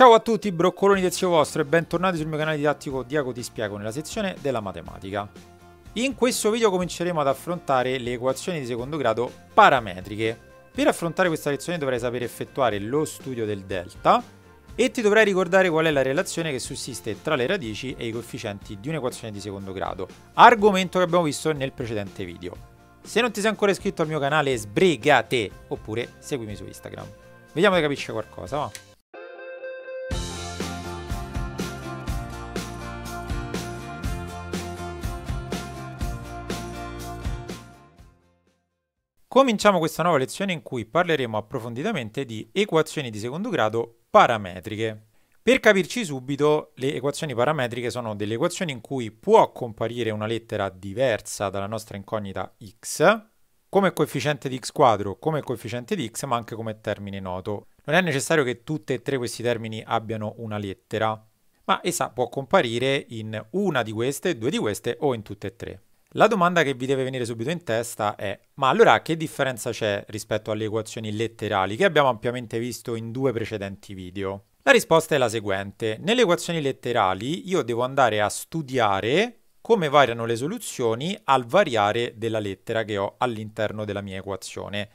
Ciao a tutti broccoloni del zio vostro e bentornati sul mio canale didattico Diago ti spiego nella sezione della matematica. In questo video cominceremo ad affrontare le equazioni di secondo grado parametriche. Per affrontare questa lezione dovrai sapere effettuare lo studio del delta e ti dovrai ricordare qual è la relazione che sussiste tra le radici e i coefficienti di un'equazione di secondo grado, argomento che abbiamo visto nel precedente video. Se non ti sei ancora iscritto al mio canale sbrigate oppure seguimi su Instagram. Vediamo se capirci qualcosa, va? Cominciamo questa nuova lezione in cui parleremo approfonditamente di equazioni di secondo grado parametriche. Per capirci subito, le equazioni parametriche sono delle equazioni in cui può comparire una lettera diversa dalla nostra incognita x, come coefficiente di x quadro, come coefficiente di x, ma anche come termine noto. Non è necessario che tutte e tre questi termini abbiano una lettera, ma essa può comparire in una di queste, due di queste o in tutte e tre. La domanda che vi deve venire subito in testa è, ma allora che differenza c'è rispetto alle equazioni letterali che abbiamo ampiamente visto in due precedenti video? La risposta è la seguente, nelle equazioni letterali io devo andare a studiare come variano le soluzioni al variare della lettera che ho all'interno della mia equazione.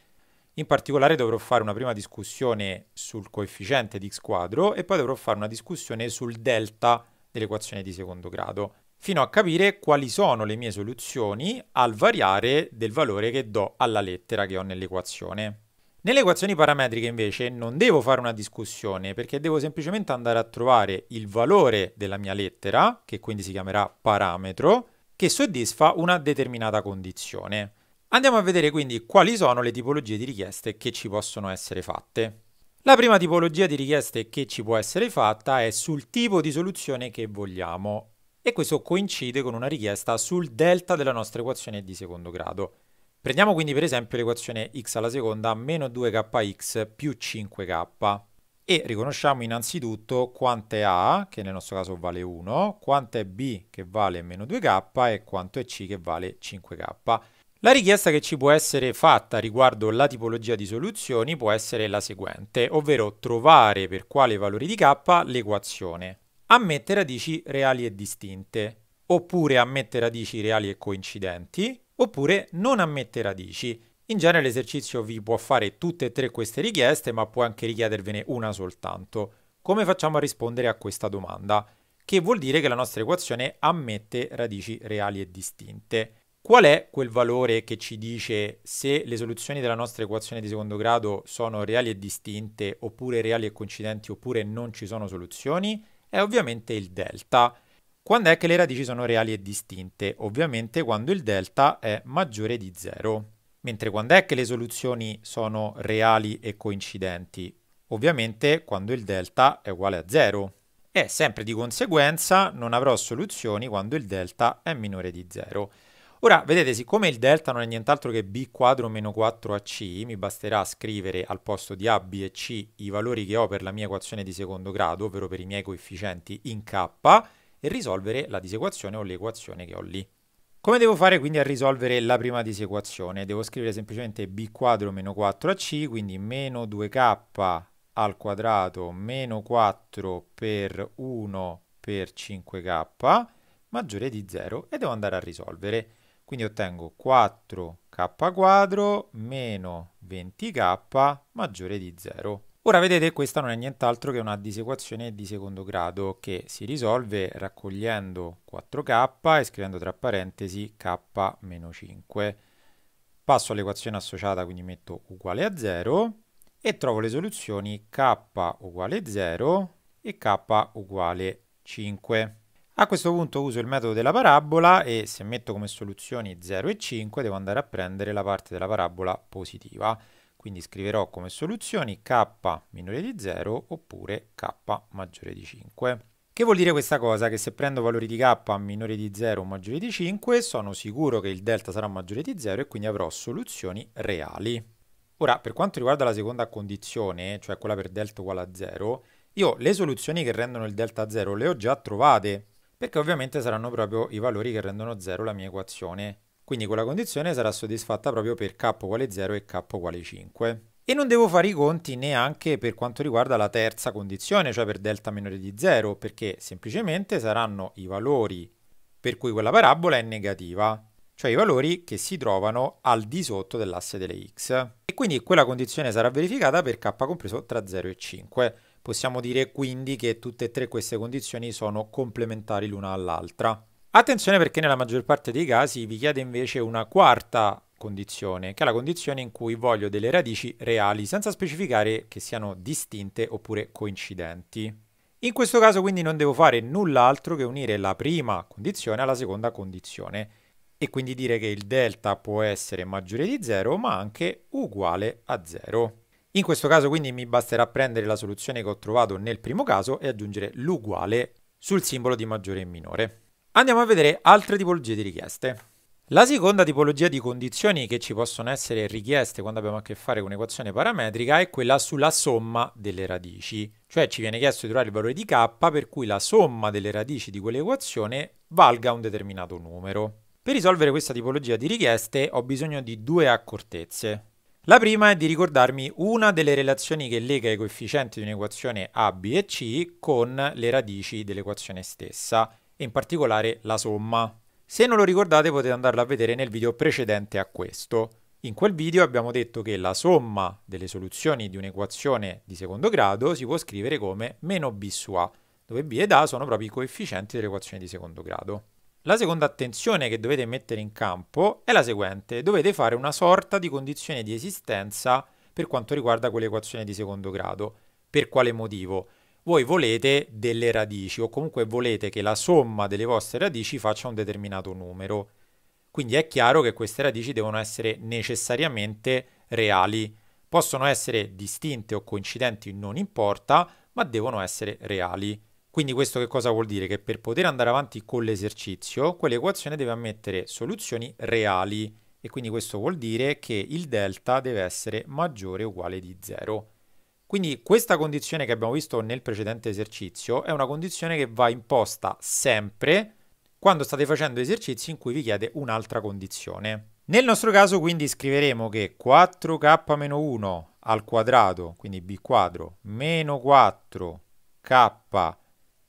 In particolare dovrò fare una prima discussione sul coefficiente di x quadro e poi dovrò fare una discussione sul delta dell'equazione di secondo grado fino a capire quali sono le mie soluzioni al variare del valore che do alla lettera che ho nell'equazione. Nelle equazioni parametriche invece non devo fare una discussione perché devo semplicemente andare a trovare il valore della mia lettera, che quindi si chiamerà parametro, che soddisfa una determinata condizione. Andiamo a vedere quindi quali sono le tipologie di richieste che ci possono essere fatte. La prima tipologia di richieste che ci può essere fatta è sul tipo di soluzione che vogliamo e questo coincide con una richiesta sul delta della nostra equazione di secondo grado. Prendiamo quindi per esempio l'equazione x alla seconda meno 2kx più 5k e riconosciamo innanzitutto quanto è a, che nel nostro caso vale 1, quanto è b che vale meno 2k e quanto è c che vale 5k. La richiesta che ci può essere fatta riguardo la tipologia di soluzioni può essere la seguente, ovvero trovare per quale valore di k l'equazione ammette radici reali e distinte, oppure ammette radici reali e coincidenti, oppure non ammette radici. In genere l'esercizio vi può fare tutte e tre queste richieste, ma può anche richiedervene una soltanto. Come facciamo a rispondere a questa domanda? Che vuol dire che la nostra equazione ammette radici reali e distinte. Qual è quel valore che ci dice se le soluzioni della nostra equazione di secondo grado sono reali e distinte, oppure reali e coincidenti, oppure non ci sono soluzioni? è ovviamente il delta. Quando è che le radici sono reali e distinte? Ovviamente quando il delta è maggiore di 0. Mentre quando è che le soluzioni sono reali e coincidenti? Ovviamente quando il delta è uguale a 0. E sempre di conseguenza non avrò soluzioni quando il delta è minore di 0. Ora, vedete, siccome il delta non è nient'altro che b quadro meno 4ac, mi basterà scrivere al posto di a, b e c i valori che ho per la mia equazione di secondo grado, ovvero per i miei coefficienti in k, e risolvere la disequazione o l'equazione che ho lì. Come devo fare quindi a risolvere la prima disequazione? Devo scrivere semplicemente b quadro meno 4ac, quindi meno 2k al quadrato meno 4 per 1 per 5k maggiore di 0 e devo andare a risolvere. Quindi ottengo 4k quadro meno 20k maggiore di 0. Ora vedete questa non è nient'altro che una disequazione di secondo grado che si risolve raccogliendo 4k e scrivendo tra parentesi k-5. Passo all'equazione associata, quindi metto uguale a 0 e trovo le soluzioni k uguale 0 e k uguale 5. A questo punto uso il metodo della parabola e se metto come soluzioni 0 e 5 devo andare a prendere la parte della parabola positiva. Quindi scriverò come soluzioni k minore di 0 oppure k maggiore di 5. Che vuol dire questa cosa? Che se prendo valori di k minore di 0 o maggiore di 5 sono sicuro che il delta sarà maggiore di 0 e quindi avrò soluzioni reali. Ora, per quanto riguarda la seconda condizione, cioè quella per delta uguale a 0, io le soluzioni che rendono il delta 0 le ho già trovate, perché ovviamente saranno proprio i valori che rendono 0 la mia equazione. Quindi quella condizione sarà soddisfatta proprio per k uguale 0 e k uguale 5. E non devo fare i conti neanche per quanto riguarda la terza condizione, cioè per delta minore di 0, perché semplicemente saranno i valori per cui quella parabola è negativa, cioè i valori che si trovano al di sotto dell'asse delle x. E quindi quella condizione sarà verificata per k compreso tra 0 e 5. Possiamo dire quindi che tutte e tre queste condizioni sono complementari l'una all'altra. Attenzione perché nella maggior parte dei casi vi chiede invece una quarta condizione, che è la condizione in cui voglio delle radici reali, senza specificare che siano distinte oppure coincidenti. In questo caso quindi non devo fare null'altro che unire la prima condizione alla seconda condizione e quindi dire che il delta può essere maggiore di 0 ma anche uguale a 0. In questo caso quindi mi basterà prendere la soluzione che ho trovato nel primo caso e aggiungere l'uguale sul simbolo di maggiore e minore. Andiamo a vedere altre tipologie di richieste. La seconda tipologia di condizioni che ci possono essere richieste quando abbiamo a che fare con un'equazione parametrica è quella sulla somma delle radici, cioè ci viene chiesto di trovare il valore di k per cui la somma delle radici di quell'equazione valga un determinato numero. Per risolvere questa tipologia di richieste ho bisogno di due accortezze. La prima è di ricordarmi una delle relazioni che lega i coefficienti di un'equazione A, B e C con le radici dell'equazione stessa, e in particolare la somma. Se non lo ricordate potete andarla a vedere nel video precedente a questo. In quel video abbiamo detto che la somma delle soluzioni di un'equazione di secondo grado si può scrivere come meno b su a, dove b ed a sono proprio i coefficienti dell'equazione di secondo grado. La seconda attenzione che dovete mettere in campo è la seguente, dovete fare una sorta di condizione di esistenza per quanto riguarda quell'equazione di secondo grado. Per quale motivo? Voi volete delle radici o comunque volete che la somma delle vostre radici faccia un determinato numero. Quindi è chiaro che queste radici devono essere necessariamente reali. Possono essere distinte o coincidenti, non importa, ma devono essere reali. Quindi questo che cosa vuol dire? Che per poter andare avanti con l'esercizio, quell'equazione deve ammettere soluzioni reali e quindi questo vuol dire che il delta deve essere maggiore o uguale di 0. Quindi questa condizione che abbiamo visto nel precedente esercizio è una condizione che va imposta sempre quando state facendo esercizi in cui vi chiede un'altra condizione. Nel nostro caso quindi scriveremo che 4k-1 al quadrato, quindi b quadro, meno 4k 1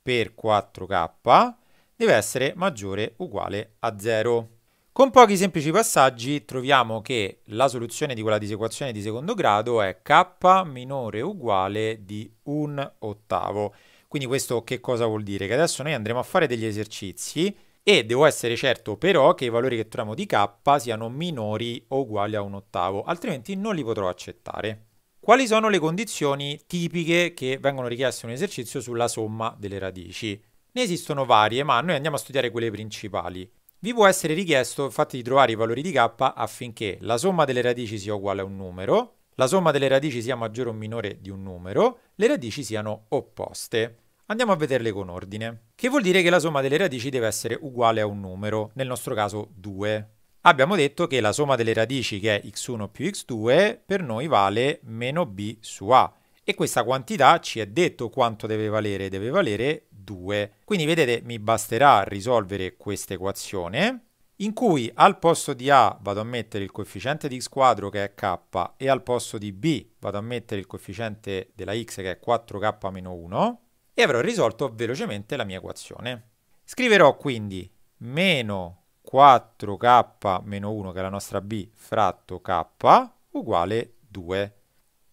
per 4k deve essere maggiore o uguale a 0. Con pochi semplici passaggi troviamo che la soluzione di quella disequazione di secondo grado è k minore o uguale di un ottavo. Quindi questo che cosa vuol dire? Che adesso noi andremo a fare degli esercizi e devo essere certo però che i valori che troviamo di k siano minori o uguali a un ottavo, altrimenti non li potrò accettare. Quali sono le condizioni tipiche che vengono richieste in un esercizio sulla somma delle radici? Ne esistono varie, ma noi andiamo a studiare quelle principali. Vi può essere richiesto infatti di trovare i valori di k affinché la somma delle radici sia uguale a un numero, la somma delle radici sia maggiore o minore di un numero, le radici siano opposte. Andiamo a vederle con ordine. Che vuol dire che la somma delle radici deve essere uguale a un numero, nel nostro caso 2 abbiamo detto che la somma delle radici che è x1 più x2 per noi vale meno b su a e questa quantità ci è detto quanto deve valere, deve valere 2. Quindi vedete mi basterà risolvere questa equazione in cui al posto di a vado a mettere il coefficiente di x quadro che è k e al posto di b vado a mettere il coefficiente della x che è 4k-1 e avrò risolto velocemente la mia equazione. Scriverò quindi meno 4k meno 1, che è la nostra b, fratto k, uguale 2.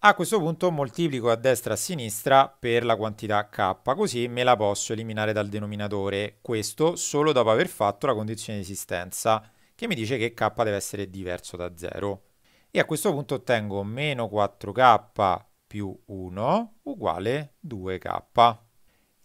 A questo punto moltiplico a destra e a sinistra per la quantità k, così me la posso eliminare dal denominatore, questo solo dopo aver fatto la condizione di esistenza, che mi dice che k deve essere diverso da 0. E a questo punto ottengo meno 4k più 1 uguale 2k.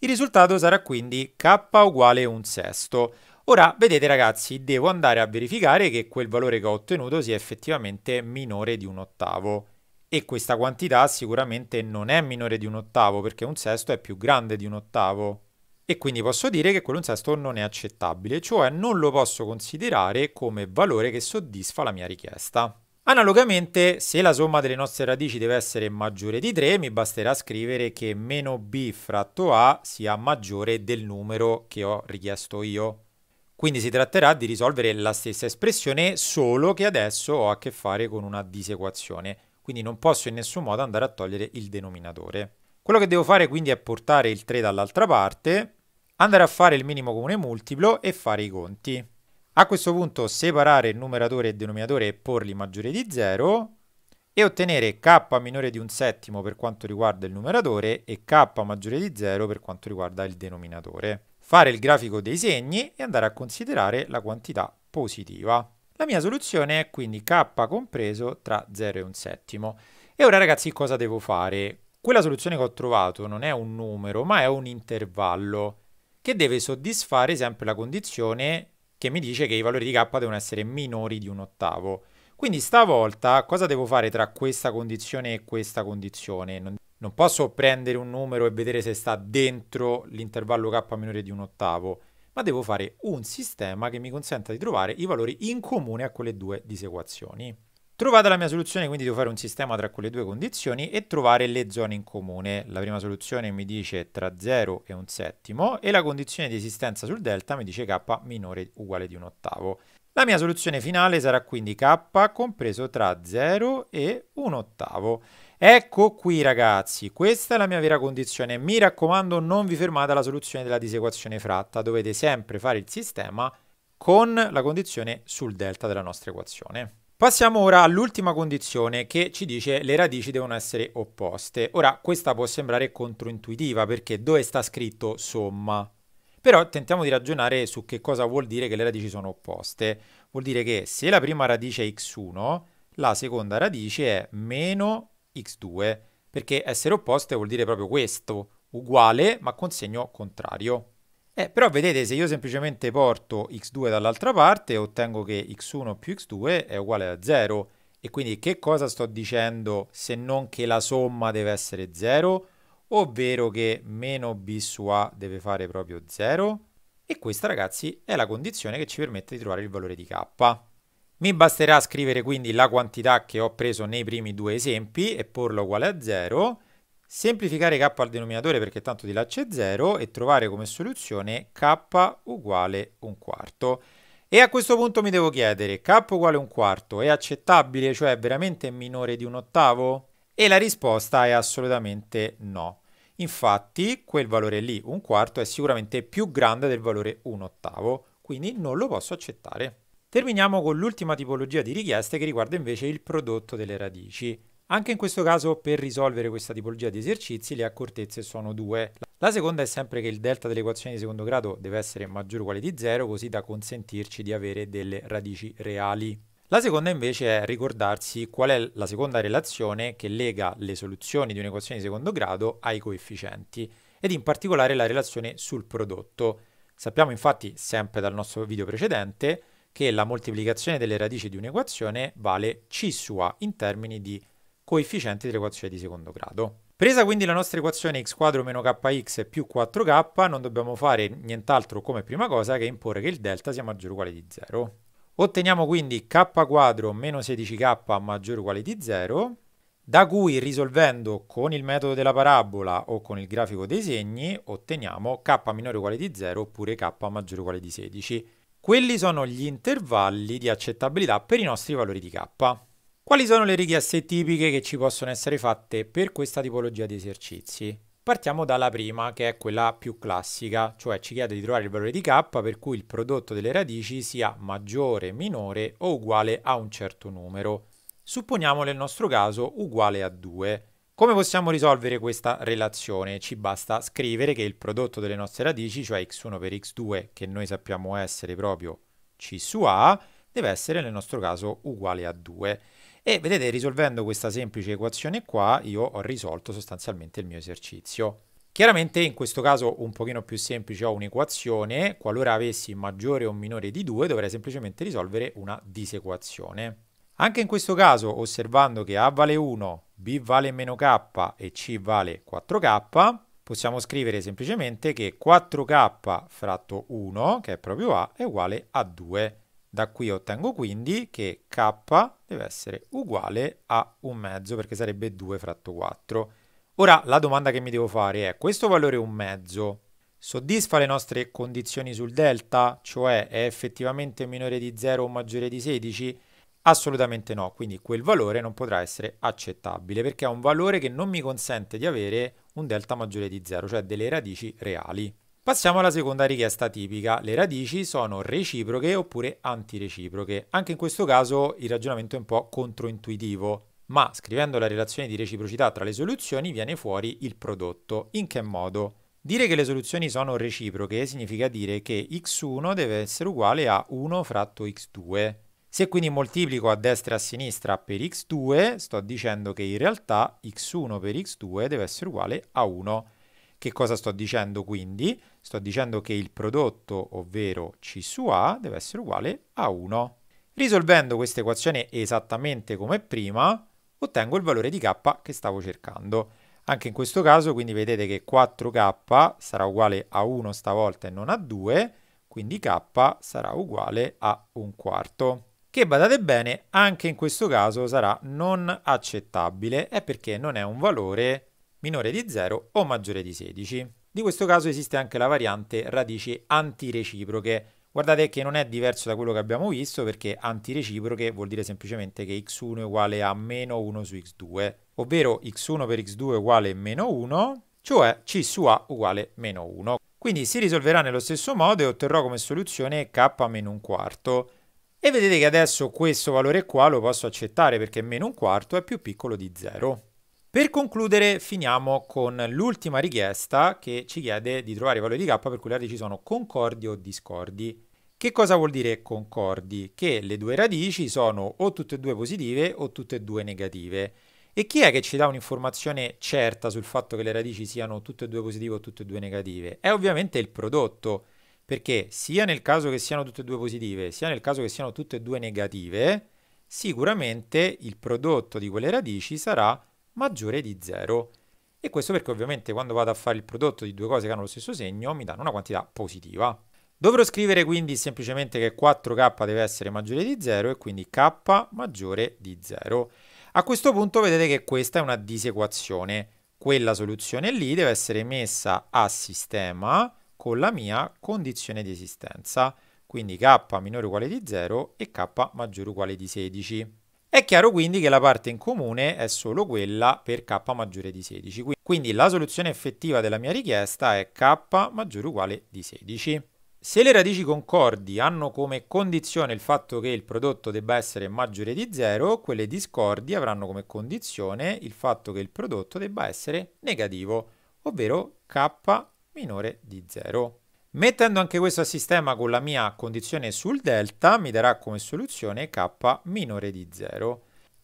Il risultato sarà quindi k uguale un sesto. Ora, vedete ragazzi, devo andare a verificare che quel valore che ho ottenuto sia effettivamente minore di un ottavo. E questa quantità sicuramente non è minore di un ottavo, perché un sesto è più grande di un ottavo. E quindi posso dire che quello un sesto non è accettabile, cioè non lo posso considerare come valore che soddisfa la mia richiesta. Analogamente, se la somma delle nostre radici deve essere maggiore di 3, mi basterà scrivere che meno b fratto a sia maggiore del numero che ho richiesto io. Quindi si tratterà di risolvere la stessa espressione, solo che adesso ho a che fare con una disequazione, quindi non posso in nessun modo andare a togliere il denominatore. Quello che devo fare quindi è portare il 3 dall'altra parte, andare a fare il minimo comune multiplo e fare i conti. A questo punto separare numeratore e denominatore e porli maggiore di 0 e ottenere k minore di un settimo per quanto riguarda il numeratore e k maggiore di 0 per quanto riguarda il denominatore fare il grafico dei segni e andare a considerare la quantità positiva. La mia soluzione è quindi k compreso tra 0 e un settimo. E ora ragazzi cosa devo fare? Quella soluzione che ho trovato non è un numero ma è un intervallo che deve soddisfare sempre la condizione che mi dice che i valori di k devono essere minori di un ottavo. Quindi stavolta cosa devo fare tra questa condizione e questa condizione? non posso prendere un numero e vedere se sta dentro l'intervallo k minore di un ottavo, ma devo fare un sistema che mi consenta di trovare i valori in comune a quelle due disequazioni. Trovata la mia soluzione, quindi devo fare un sistema tra quelle due condizioni e trovare le zone in comune. La prima soluzione mi dice tra 0 e un settimo e la condizione di esistenza sul delta mi dice k minore uguale di un ottavo. La mia soluzione finale sarà quindi k compreso tra 0 e un ottavo. Ecco qui ragazzi, questa è la mia vera condizione. Mi raccomando non vi fermate alla soluzione della disequazione fratta, dovete sempre fare il sistema con la condizione sul delta della nostra equazione. Passiamo ora all'ultima condizione che ci dice le radici devono essere opposte. Ora questa può sembrare controintuitiva perché dove sta scritto somma? Però tentiamo di ragionare su che cosa vuol dire che le radici sono opposte. Vuol dire che se la prima radice è x1, la seconda radice è meno x2, perché essere opposte vuol dire proprio questo, uguale ma con segno contrario. Eh, però vedete, se io semplicemente porto x2 dall'altra parte, ottengo che x1 più x2 è uguale a 0. E quindi che cosa sto dicendo se non che la somma deve essere 0? Ovvero che meno b su a deve fare proprio 0? E questa, ragazzi, è la condizione che ci permette di trovare il valore di k. Mi basterà scrivere quindi la quantità che ho preso nei primi due esempi e porla uguale a 0, semplificare k al denominatore perché tanto di là c'è 0 e trovare come soluzione k uguale un quarto. E a questo punto mi devo chiedere, k uguale un quarto è accettabile, cioè veramente minore di un ottavo? E la risposta è assolutamente no. Infatti quel valore lì, un quarto, è sicuramente più grande del valore un ottavo, quindi non lo posso accettare. Terminiamo con l'ultima tipologia di richieste che riguarda invece il prodotto delle radici. Anche in questo caso per risolvere questa tipologia di esercizi le accortezze sono due. La seconda è sempre che il delta dell'equazione di secondo grado deve essere maggiore o uguale di zero così da consentirci di avere delle radici reali. La seconda invece è ricordarsi qual è la seconda relazione che lega le soluzioni di un'equazione di secondo grado ai coefficienti ed in particolare la relazione sul prodotto. Sappiamo infatti sempre dal nostro video precedente che la moltiplicazione delle radici di un'equazione vale C sua in termini di coefficienti dell'equazione di secondo grado. Presa quindi la nostra equazione x quadro meno kx più 4k, non dobbiamo fare nient'altro come prima cosa che imporre che il delta sia maggiore o uguale di 0. Otteniamo quindi k quadro meno 16k maggiore o uguale di 0, da cui risolvendo con il metodo della parabola o con il grafico dei segni otteniamo k minore o uguale di 0 oppure k maggiore o uguale di 16. Quelli sono gli intervalli di accettabilità per i nostri valori di K. Quali sono le richieste tipiche che ci possono essere fatte per questa tipologia di esercizi? Partiamo dalla prima, che è quella più classica, cioè ci chiede di trovare il valore di k per cui il prodotto delle radici sia maggiore, minore o uguale a un certo numero. Supponiamo nel nostro caso uguale a 2. Come possiamo risolvere questa relazione? Ci basta scrivere che il prodotto delle nostre radici, cioè x1 per x2, che noi sappiamo essere proprio c su a, deve essere nel nostro caso uguale a 2. E vedete, risolvendo questa semplice equazione qua, io ho risolto sostanzialmente il mio esercizio. Chiaramente in questo caso un pochino più semplice ho un'equazione, qualora avessi maggiore o minore di 2 dovrei semplicemente risolvere una disequazione. Anche in questo caso, osservando che A vale 1, B vale meno K e C vale 4K, possiamo scrivere semplicemente che 4K fratto 1, che è proprio A, è uguale a 2. Da qui ottengo quindi che K deve essere uguale a un mezzo, perché sarebbe 2 fratto 4. Ora, la domanda che mi devo fare è, questo valore un mezzo soddisfa le nostre condizioni sul delta? Cioè, è effettivamente minore di 0 o maggiore di 16? Assolutamente no, quindi quel valore non potrà essere accettabile perché è un valore che non mi consente di avere un delta maggiore di 0, cioè delle radici reali. Passiamo alla seconda richiesta tipica, le radici sono reciproche oppure antireciproche. Anche in questo caso il ragionamento è un po' controintuitivo, ma scrivendo la relazione di reciprocità tra le soluzioni viene fuori il prodotto. In che modo? Dire che le soluzioni sono reciproche significa dire che x1 deve essere uguale a 1 fratto x2 se quindi moltiplico a destra e a sinistra per x2, sto dicendo che in realtà x1 per x2 deve essere uguale a 1. Che cosa sto dicendo quindi? Sto dicendo che il prodotto, ovvero c su a, deve essere uguale a 1. Risolvendo questa equazione esattamente come prima, ottengo il valore di k che stavo cercando. Anche in questo caso, quindi vedete che 4k sarà uguale a 1 stavolta e non a 2, quindi k sarà uguale a un quarto che badate bene anche in questo caso sarà non accettabile, è perché non è un valore minore di 0 o maggiore di 16. Di questo caso esiste anche la variante radici antireciproche. Guardate che non è diverso da quello che abbiamo visto perché antireciproche vuol dire semplicemente che x1 è uguale a meno 1 su x2, ovvero x1 per x2 è uguale a meno 1, cioè c su a uguale a meno 1. Quindi si risolverà nello stesso modo e otterrò come soluzione k meno un quarto e vedete che adesso questo valore qua lo posso accettare perché meno un quarto è più piccolo di 0. Per concludere finiamo con l'ultima richiesta che ci chiede di trovare i valori di k per cui le radici sono concordi o discordi. Che cosa vuol dire concordi? Che le due radici sono o tutte e due positive o tutte e due negative. E chi è che ci dà un'informazione certa sul fatto che le radici siano tutte e due positive o tutte e due negative? È ovviamente il prodotto. Perché sia nel caso che siano tutte e due positive, sia nel caso che siano tutte e due negative, sicuramente il prodotto di quelle radici sarà maggiore di 0. E questo perché ovviamente quando vado a fare il prodotto di due cose che hanno lo stesso segno mi danno una quantità positiva. Dovrò scrivere quindi semplicemente che 4k deve essere maggiore di 0 e quindi k maggiore di 0. A questo punto vedete che questa è una disequazione. Quella soluzione lì deve essere messa a sistema con la mia condizione di esistenza, quindi k minore o uguale di 0 e k maggiore o uguale di 16. È chiaro quindi che la parte in comune è solo quella per k maggiore di 16, quindi la soluzione effettiva della mia richiesta è k maggiore o uguale di 16. Se le radici concordi hanno come condizione il fatto che il prodotto debba essere maggiore di 0, quelle discordi avranno come condizione il fatto che il prodotto debba essere negativo, ovvero k minore di 0. Mettendo anche questo a sistema con la mia condizione sul delta mi darà come soluzione k minore di 0.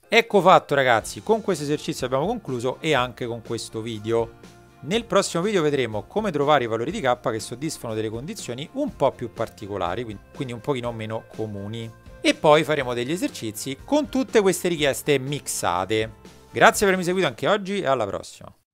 Ecco fatto ragazzi, con questo esercizio abbiamo concluso e anche con questo video. Nel prossimo video vedremo come trovare i valori di k che soddisfano delle condizioni un po' più particolari, quindi un pochino meno comuni. E poi faremo degli esercizi con tutte queste richieste mixate. Grazie per avermi seguito anche oggi e alla prossima.